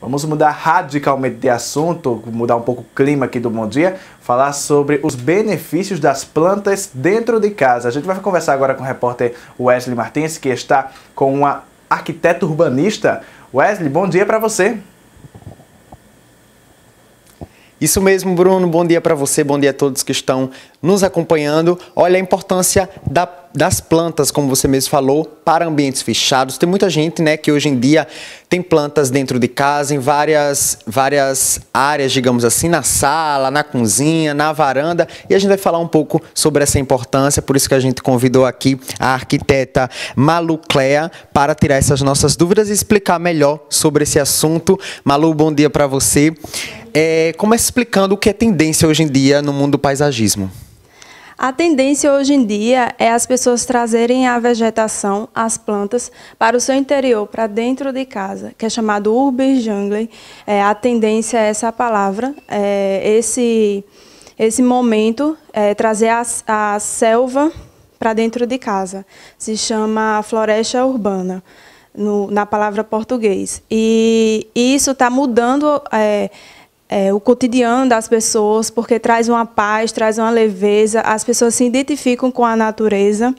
Vamos mudar radicalmente de assunto, mudar um pouco o clima aqui do Bom Dia, falar sobre os benefícios das plantas dentro de casa. A gente vai conversar agora com o repórter Wesley Martins, que está com uma arquiteto urbanista. Wesley, bom dia para você. Isso mesmo, Bruno. Bom dia para você, bom dia a todos que estão nos acompanhando. Olha a importância da das plantas, como você mesmo falou, para ambientes fechados. Tem muita gente, né, que hoje em dia tem plantas dentro de casa, em várias, várias áreas, digamos assim, na sala, na cozinha, na varanda. E a gente vai falar um pouco sobre essa importância, por isso que a gente convidou aqui a arquiteta Malu Clea para tirar essas nossas dúvidas e explicar melhor sobre esse assunto. Malu, bom dia para você. É, começa explicando o que é tendência hoje em dia no mundo do paisagismo. A tendência hoje em dia é as pessoas trazerem a vegetação, as plantas, para o seu interior, para dentro de casa, que é chamado urban jungle. É, a tendência é essa palavra, é, esse, esse momento, é, trazer a, a selva para dentro de casa. Se chama floresta urbana. No, na palavra português. E, e isso está mudando é, é, o cotidiano das pessoas, porque traz uma paz, traz uma leveza, as pessoas se identificam com a natureza.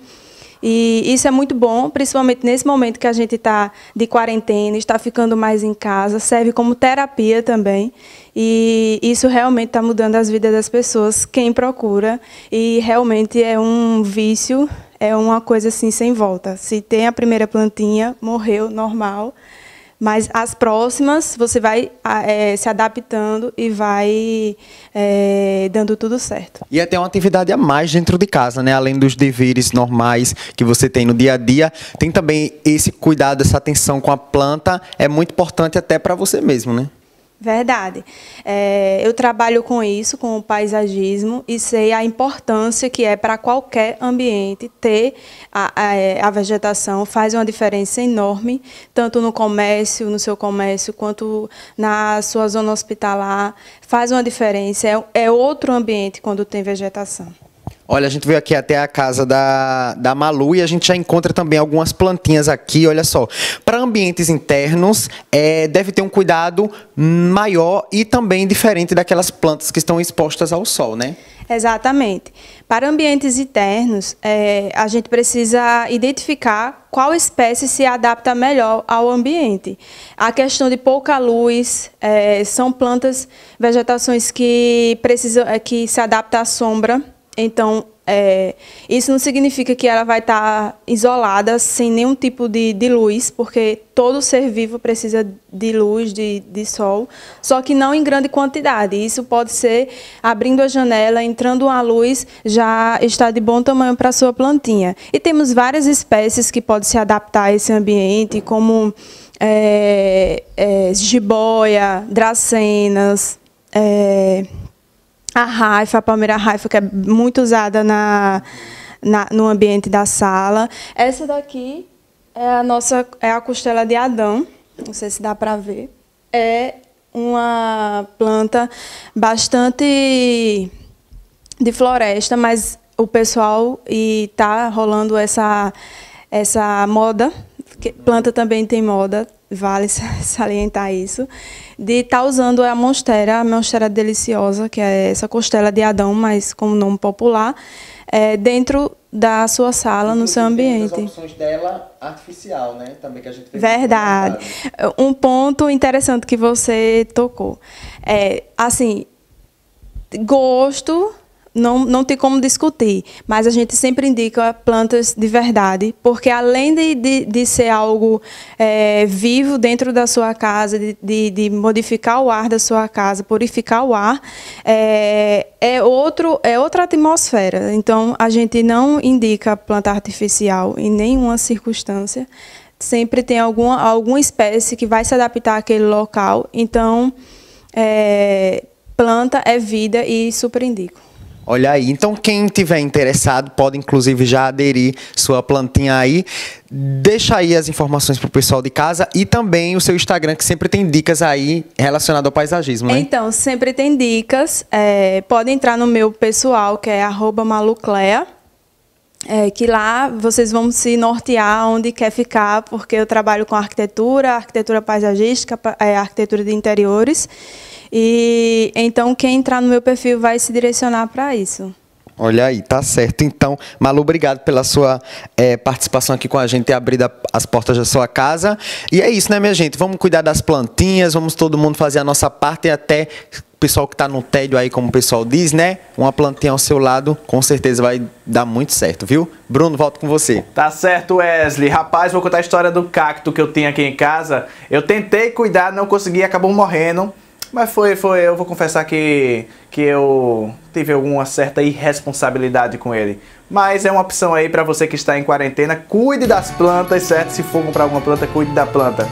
E isso é muito bom, principalmente nesse momento que a gente está de quarentena, está ficando mais em casa, serve como terapia também. E isso realmente está mudando as vidas das pessoas, quem procura. E realmente é um vício, é uma coisa assim sem volta. Se tem a primeira plantinha, morreu, normal. Mas as próximas você vai é, se adaptando e vai é, dando tudo certo. E até uma atividade a mais dentro de casa, né? Além dos deveres normais que você tem no dia a dia, tem também esse cuidado, essa atenção com a planta é muito importante até para você mesmo, né? Verdade. É, eu trabalho com isso, com o paisagismo, e sei a importância que é para qualquer ambiente ter a, a, é, a, vegetação, faz uma diferença enorme, tanto no comércio, no seu comércio, quanto na sua zona hospitalar, faz uma diferença. É, é outro ambiente quando tem vegetação. Olha, a gente veio aqui até a casa da, da Malu e a gente já encontra também algumas plantinhas aqui, olha só. Para ambientes internos, é, deve ter um cuidado maior e também diferente daquelas plantas que estão expostas ao sol, né? Exatamente. Para ambientes internos, é, a gente precisa identificar qual espécie se adapta melhor ao ambiente. A questão de pouca luz, é, são plantas, vegetações que, precisam, é, que se adaptam à sombra, então, é, isso não significa que ela vai estar tá isolada, sem nenhum tipo de, de, luz, porque todo ser vivo precisa de luz, de, de sol, só que não em grande quantidade. Isso pode ser abrindo a janela, entrando uma luz, já está de bom tamanho para a sua plantinha. E temos várias espécies que podem se adaptar a esse ambiente, como é, é, jiboia, dracenas, é, a raifa, a palmeira raifa, que é muito usada na, na, no ambiente da sala. Essa daqui é a nossa é a costela de Adão. Não sei se dá para ver. É uma planta bastante de floresta, mas o pessoal e tá rolando essa essa moda. Planta também tem moda, vale salientar isso, de estar tá usando a monstera, a monstera deliciosa, que é essa costela de Adão, mas como nome popular, é, dentro da sua sala, no seu ambiente. as opções dela artificial, né? Também que a gente Verdade. Um ponto interessante que você tocou. É, assim, gosto não, não tem como discutir, mas a gente sempre indica plantas de verdade, porque além de, de, de ser algo é, vivo dentro da sua casa, de, de, de, modificar o ar da sua casa, purificar o ar, é, é, outro, é outra atmosfera. Então, a gente não indica planta artificial em nenhuma circunstância. Sempre tem alguma, alguma espécie que vai se adaptar àquele local. Então, é, planta é vida e super indico. Olha aí. Então, quem tiver interessado pode, inclusive, já aderir sua plantinha aí. Deixa aí as informações para o pessoal de casa e também o seu Instagram, que sempre tem dicas aí relacionadas ao paisagismo, né? Então, sempre tem dicas. É, pode entrar no meu pessoal, que é maluclea. É, que lá vocês vão se nortear onde quer ficar, porque eu trabalho com arquitetura, arquitetura paisagística, é, arquitetura de interiores. E então quem entrar no meu perfil vai se direcionar para isso. Olha aí, tá certo. Então, Malu, obrigado pela sua é, participação aqui com a gente e abrir as portas da sua casa. E é isso, né, minha gente? Vamos cuidar das plantinhas, vamos todo mundo fazer a nossa parte e até o pessoal que está no tédio aí, como o pessoal diz, né? Uma plantinha ao seu lado, com certeza vai dar muito certo, viu? Bruno, volto com você. Tá certo, Wesley. Rapaz, vou contar a história do cacto que eu tenho aqui em casa. Eu tentei cuidar, não consegui, acabou morrendo. Mas foi, foi, eu vou confessar que, que eu tive alguma certa irresponsabilidade com ele. Mas é uma opção aí para você que está em quarentena. Cuide das plantas, certo? Se for comprar alguma planta, cuide da planta.